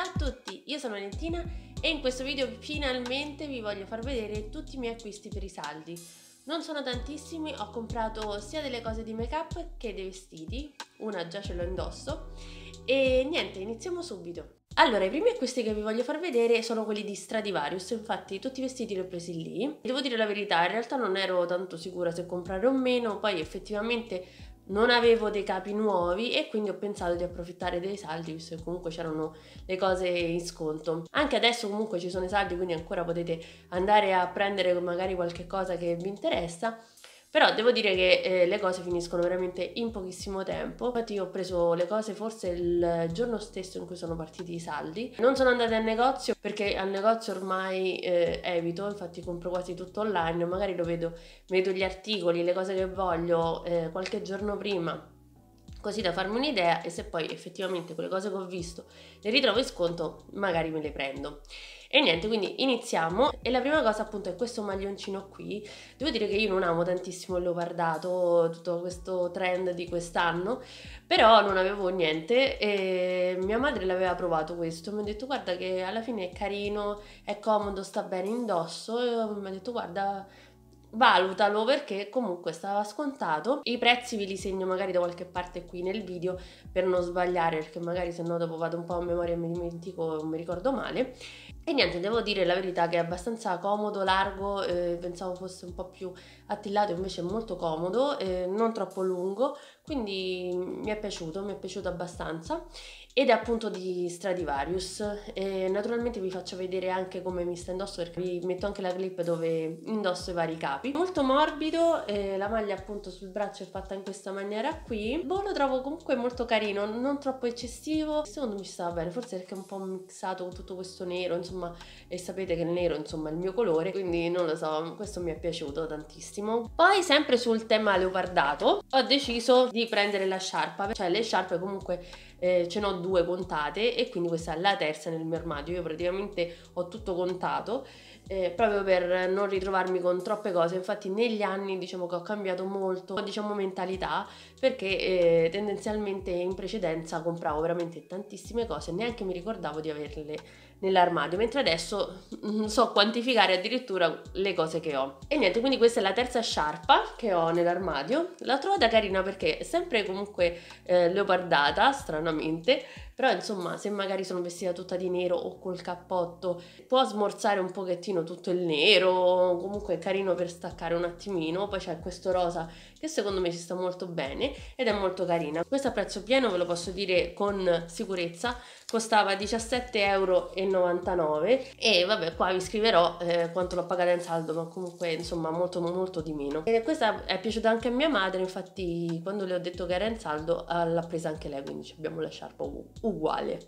Ciao a tutti, io sono Valentina e in questo video finalmente vi voglio far vedere tutti i miei acquisti per i saldi. Non sono tantissimi, ho comprato sia delle cose di make up che dei vestiti, una già ce l'ho indosso, e niente, iniziamo subito. Allora, i primi acquisti che vi voglio far vedere sono quelli di Stradivarius, infatti tutti i vestiti li ho presi lì. Devo dire la verità, in realtà non ero tanto sicura se comprare o meno, poi effettivamente non avevo dei capi nuovi e quindi ho pensato di approfittare dei saldi visto che comunque c'erano le cose in sconto anche adesso comunque ci sono i saldi quindi ancora potete andare a prendere magari qualche cosa che vi interessa però devo dire che eh, le cose finiscono veramente in pochissimo tempo. Infatti io ho preso le cose forse il giorno stesso in cui sono partiti i saldi. Non sono andata al negozio perché al negozio ormai eh, evito, infatti compro quasi tutto online, magari lo vedo, vedo gli articoli, le cose che voglio eh, qualche giorno prima. Così da farmi un'idea e se poi effettivamente quelle cose che ho visto le ritrovo in sconto, magari me le prendo. E niente, quindi iniziamo. E la prima cosa appunto è questo maglioncino qui. Devo dire che io non amo tantissimo il leopardato, tutto questo trend di quest'anno, però non avevo niente e mia madre l'aveva provato questo. Mi ha detto guarda che alla fine è carino, è comodo, sta bene indosso. E mi ha detto guarda valutalo perché comunque stava scontato i prezzi ve li segno magari da qualche parte qui nel video per non sbagliare perché magari se no dopo vado un po' a memoria e mi dimentico e mi ricordo male e niente devo dire la verità che è abbastanza comodo largo eh, pensavo fosse un po' più attillato invece è molto comodo eh, non troppo lungo quindi mi è piaciuto mi è piaciuto abbastanza ed è appunto di Stradivarius e naturalmente vi faccio vedere anche come mi sta indosso perché vi metto anche la clip dove indosso i vari capi molto morbido eh, la maglia appunto sul braccio è fatta in questa maniera qui boh lo trovo comunque molto carino non troppo eccessivo secondo me sta bene forse perché è un po' mixato con tutto questo nero insomma e sapete che il nero insomma è il mio colore quindi non lo so questo mi è piaciuto tantissimo poi sempre sul tema leopardato ho deciso di prendere la sciarpa cioè le sciarpe comunque eh, ce n'ho due contate e quindi questa è la terza nel mio armadio. Io praticamente ho tutto contato eh, proprio per non ritrovarmi con troppe cose. Infatti negli anni diciamo che ho cambiato molto diciamo mentalità perché eh, tendenzialmente in precedenza compravo veramente tantissime cose e neanche mi ricordavo di averle nell'armadio, mentre adesso so quantificare addirittura le cose che ho. E niente, quindi questa è la terza sciarpa che ho nell'armadio, l'ho trovata carina perché è sempre comunque eh, leopardata, stranamente, però insomma se magari sono vestita tutta di nero o col cappotto può smorzare un pochettino tutto il nero, comunque è carino per staccare un attimino, poi c'è questo rosa che secondo me ci sta molto bene ed è molto carina. Questo a prezzo pieno ve lo posso dire con sicurezza, costava 17,90 euro 3,99 e vabbè qua vi scriverò eh, quanto l'ho pagata in saldo ma comunque insomma molto molto di meno e questa è piaciuta anche a mia madre infatti quando le ho detto che era in saldo l'ha presa anche lei quindi abbiamo la sciarpa uguale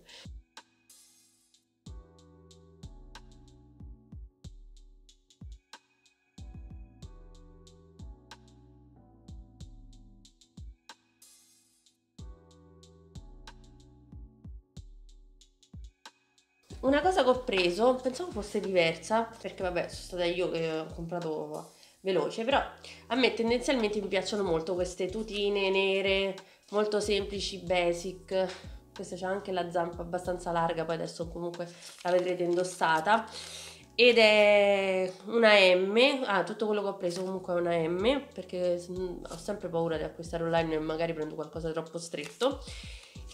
Una cosa che ho preso, pensavo fosse diversa, perché vabbè, sono stata io che ho comprato veloce, però a me tendenzialmente mi piacciono molto queste tutine nere, molto semplici, basic. Questa c'ha anche la zampa abbastanza larga, poi adesso comunque la vedrete indossata. Ed è una M, ah tutto quello che ho preso comunque è una M, perché mm, ho sempre paura di acquistare online e magari prendo qualcosa troppo stretto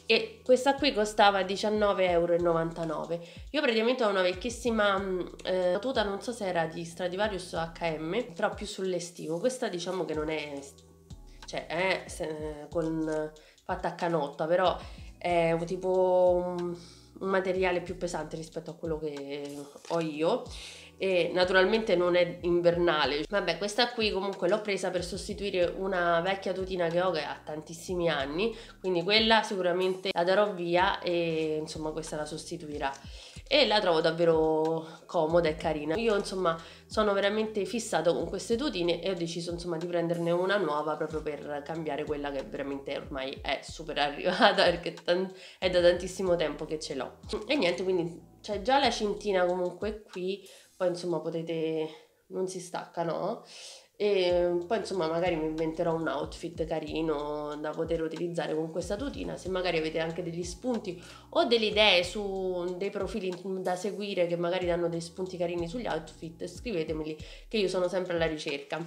e questa qui costava 19,99 euro. Io praticamente ho una vecchissima mm, eh, tuta, non so se era di Stradivarius o HM, però più sull'estivo. Questa diciamo che non è, cioè è se, con, fatta a canotta, però è tipo un, un materiale più pesante rispetto a quello che ho io e naturalmente non è invernale. Vabbè, questa qui comunque l'ho presa per sostituire una vecchia tutina che ho che ha tantissimi anni, quindi quella sicuramente la darò via e insomma questa la sostituirà. E la trovo davvero comoda e carina. Io insomma sono veramente fissato con queste tutine e ho deciso insomma di prenderne una nuova proprio per cambiare quella che veramente ormai è super arrivata perché è da tantissimo tempo che ce l'ho. E niente, quindi c'è già la cintina comunque qui poi insomma potete, non si stacca no? E poi insomma magari mi inventerò un outfit carino da poter utilizzare con questa tutina, se magari avete anche degli spunti o delle idee su dei profili da seguire che magari danno dei spunti carini sugli outfit, scrivetemeli che io sono sempre alla ricerca.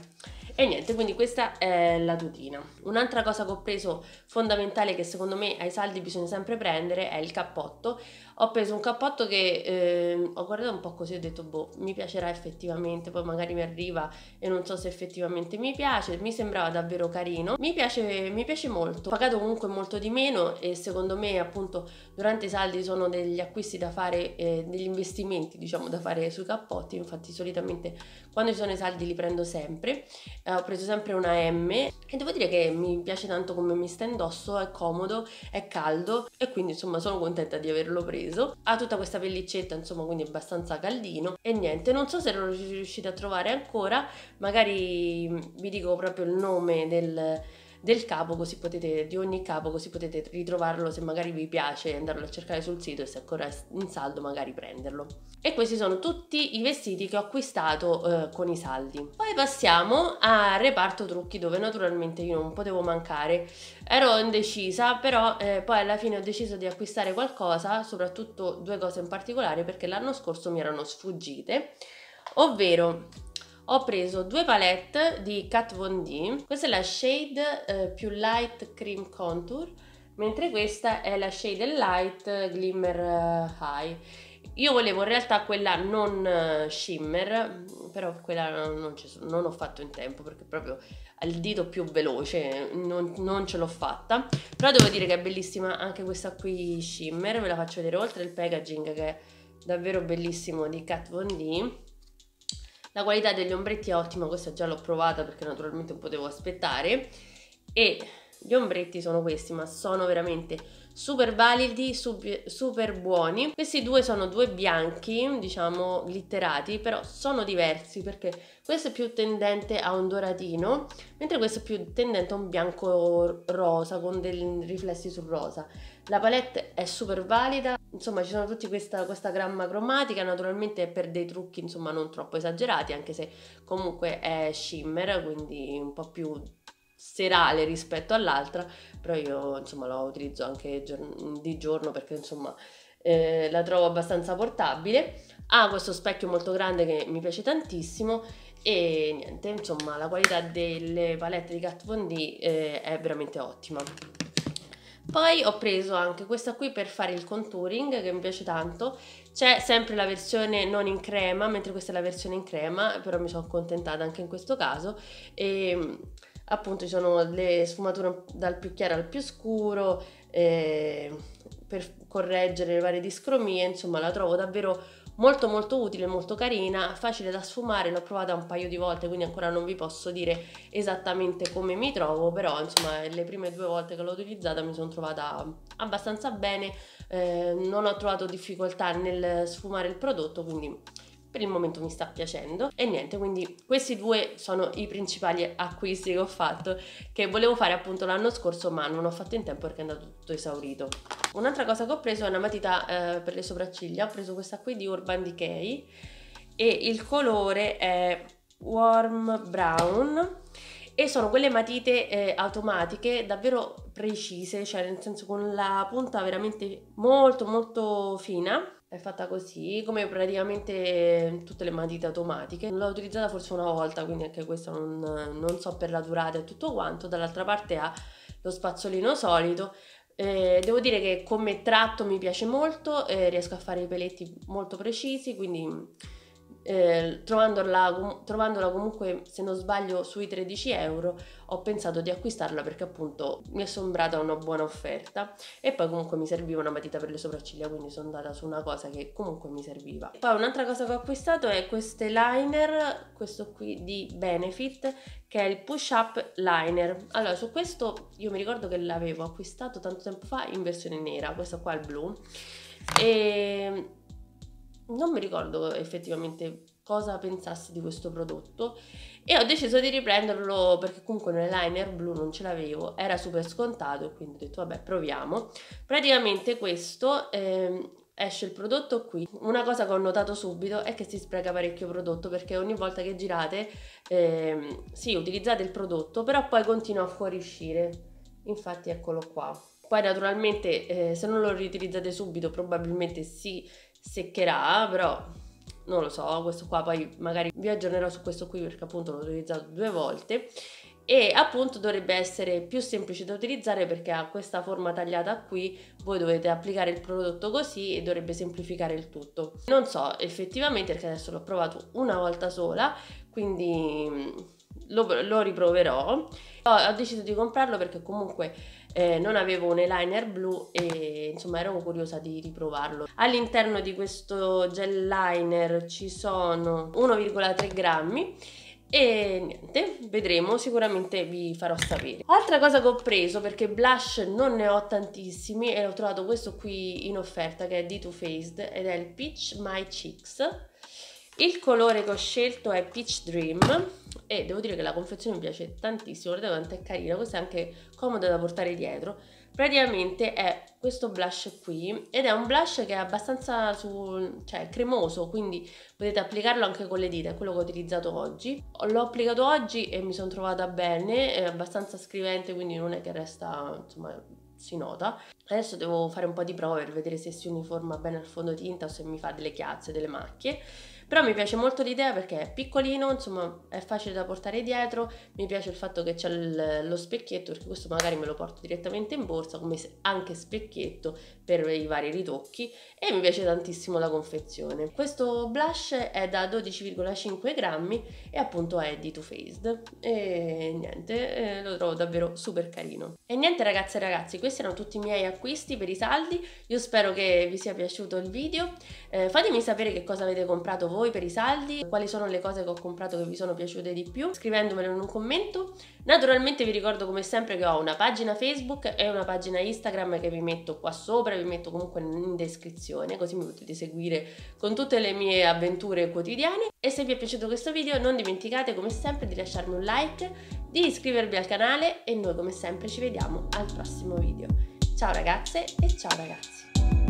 E niente, quindi questa è la tutina. Un'altra cosa che ho preso fondamentale che secondo me ai saldi bisogna sempre prendere è il cappotto ho preso un cappotto che eh, ho guardato un po' così e ho detto boh mi piacerà effettivamente poi magari mi arriva e non so se effettivamente mi piace mi sembrava davvero carino mi piace, mi piace molto ho pagato comunque molto di meno e secondo me appunto durante i saldi sono degli acquisti da fare eh, degli investimenti diciamo da fare sui cappotti infatti solitamente quando ci sono i saldi li prendo sempre eh, ho preso sempre una M e devo dire che mi piace tanto come mi sta indosso è comodo è caldo e quindi insomma sono contenta di averlo preso acceso, ha tutta questa pellicetta, insomma, quindi è abbastanza caldino e niente, non so se lo riuscite a trovare ancora, magari vi dico proprio il nome del del capo, così potete, di ogni capo, così potete ritrovarlo se magari vi piace andarlo a cercare sul sito e se ancora è in saldo magari prenderlo. E questi sono tutti i vestiti che ho acquistato eh, con i saldi. Poi passiamo al reparto trucchi dove naturalmente io non potevo mancare. Ero indecisa, però eh, poi alla fine ho deciso di acquistare qualcosa, soprattutto due cose in particolare perché l'anno scorso mi erano sfuggite, ovvero ho preso due palette di Kat Von D questa è la shade eh, più light cream contour mentre questa è la shade light glimmer eh, high io volevo in realtà quella non eh, shimmer, però quella non, non, ho fatto in tempo perché proprio al dito più veloce non, non ce l'ho fatta. Però devo dire che è bellissima anche questa qui shimmer, ve la faccio vedere oltre il packaging che è davvero bellissimo di Kat Von D la qualità degli ombretti è ottima, questa già l'ho provata perché naturalmente non potevo aspettare. E gli ombretti sono questi, ma sono veramente super validi, super buoni. Questi due sono due bianchi, diciamo glitterati, però sono diversi perché questo è più tendente a un doratino, mentre questo è più tendente a un bianco rosa con dei riflessi sul rosa. La palette è super valida, insomma ci sono tutti questa, questa, gramma cromatica naturalmente per dei trucchi insomma non troppo esagerati anche se comunque è shimmer quindi un po' più serale rispetto all'altra però io insomma la utilizzo anche di giorno perché insomma eh, la trovo abbastanza portabile ha questo specchio molto grande che mi piace tantissimo e niente insomma la qualità delle palette di Kat Von D eh, è veramente ottima poi ho preso anche questa qui per fare il contouring che mi piace tanto, c'è sempre la versione non in crema, mentre questa è la versione in crema, però mi sono accontentata anche in questo caso e appunto ci sono le sfumature dal più chiaro al più scuro eh, per correggere le varie discromie, insomma la trovo davvero molto molto utile, molto carina, facile da sfumare, l'ho provata un paio di volte, quindi ancora non vi posso dire esattamente come mi trovo, però insomma le prime due volte che l'ho utilizzata mi sono trovata abbastanza bene, eh, non ho trovato difficoltà nel sfumare il prodotto, quindi per il momento mi sta piacendo e niente quindi questi due sono i principali acquisti che ho fatto che volevo fare appunto l'anno scorso ma non ho fatto in tempo perché è andato tutto esaurito un'altra cosa che ho preso è una matita eh, per le sopracciglia ho preso questa qui di Urban Decay e il colore è warm brown e sono quelle matite eh, automatiche davvero precise cioè nel senso con la punta veramente molto molto fina è fatta così, come praticamente tutte le matite automatiche. L'ho utilizzata forse una volta, quindi anche questa non, non so per la durata e tutto quanto. Dall'altra parte ha lo spazzolino solito. Eh, devo dire che come tratto mi piace molto, eh, riesco a fare i peletti molto precisi, quindi eh, trovandola, trovandola, comunque, se non sbaglio, sui 13 euro, ho pensato di acquistarla perché appunto mi è sembrata una buona offerta e poi comunque mi serviva una matita per le sopracciglia, quindi sono andata su una cosa che comunque mi serviva. Poi un'altra cosa che ho acquistato è questo liner, questo qui di Benefit, che è il push up liner. Allora, su questo io mi ricordo che l'avevo acquistato tanto tempo fa in versione nera, questo qua è il blu. E non mi ricordo effettivamente cosa pensassi di questo prodotto e ho deciso di riprenderlo perché comunque un eyeliner blu non ce l'avevo, era super scontato, quindi ho detto vabbè proviamo. Praticamente questo ehm, esce il prodotto qui. Una cosa che ho notato subito è che si spreca parecchio prodotto perché ogni volta che girate, ehm, sì, utilizzate il prodotto, però poi continua a fuoriuscire. Infatti eccolo qua. Poi naturalmente eh, se non lo riutilizzate subito probabilmente si seccherà, però non lo so, questo qua poi magari vi aggiornerò su questo qui perché appunto l'ho utilizzato due volte e appunto dovrebbe essere più semplice da utilizzare perché ha questa forma tagliata qui voi dovete applicare il prodotto così e dovrebbe semplificare il tutto non so effettivamente perché adesso l'ho provato una volta sola quindi mm, lo, lo riproverò ho, ho deciso di comprarlo perché comunque eh, non avevo un eyeliner blu e insomma ero curiosa di riprovarlo. All'interno di questo gel liner ci sono 1,3 grammi e niente, vedremo, sicuramente vi farò sapere. Altra cosa che ho preso, perché blush non ne ho tantissimi e ho trovato questo qui in offerta che è di Too Faced ed è il Peach My Cheeks il colore che ho scelto è Peach Dream e devo dire che la confezione mi piace tantissimo, guardate quanto è carina, questa è anche comoda da portare dietro. Praticamente è questo blush qui ed è un blush che è abbastanza sul, cioè, cremoso, quindi potete applicarlo anche con le dita, è quello che ho utilizzato oggi. L'ho applicato oggi e mi sono trovata bene, è abbastanza scrivente quindi non è che resta, insomma, si nota. Adesso devo fare un po' di prove per vedere se si uniforma bene al fondotinta o se mi fa delle chiazze, delle macchie. Però mi piace molto l'idea perché è piccolino, insomma è facile da portare dietro, mi piace il fatto che c'è lo specchietto perché questo magari me lo porto direttamente in borsa come anche specchietto per i vari ritocchi e mi piace tantissimo la confezione. Questo blush è da 12,5 grammi e appunto è di Too Faced e niente, eh, lo trovo davvero super carino. E niente ragazze e ragazzi, questi erano tutti i miei acquisti acquisti, per i saldi. Io spero che vi sia piaciuto il video. Eh, fatemi sapere che cosa avete comprato voi per i saldi, quali sono le cose che ho comprato che vi sono piaciute di più, scrivendomelo in un commento. Naturalmente vi ricordo come sempre che ho una pagina Facebook e una pagina Instagram che vi metto qua sopra, vi metto comunque in descrizione, così mi potete seguire con tutte le mie avventure quotidiane. E se vi è piaciuto questo video non dimenticate come sempre di lasciarmi un like, di iscrivervi al canale e noi come sempre ci vediamo al prossimo video. Ciao ragazze e ciao ragazzi!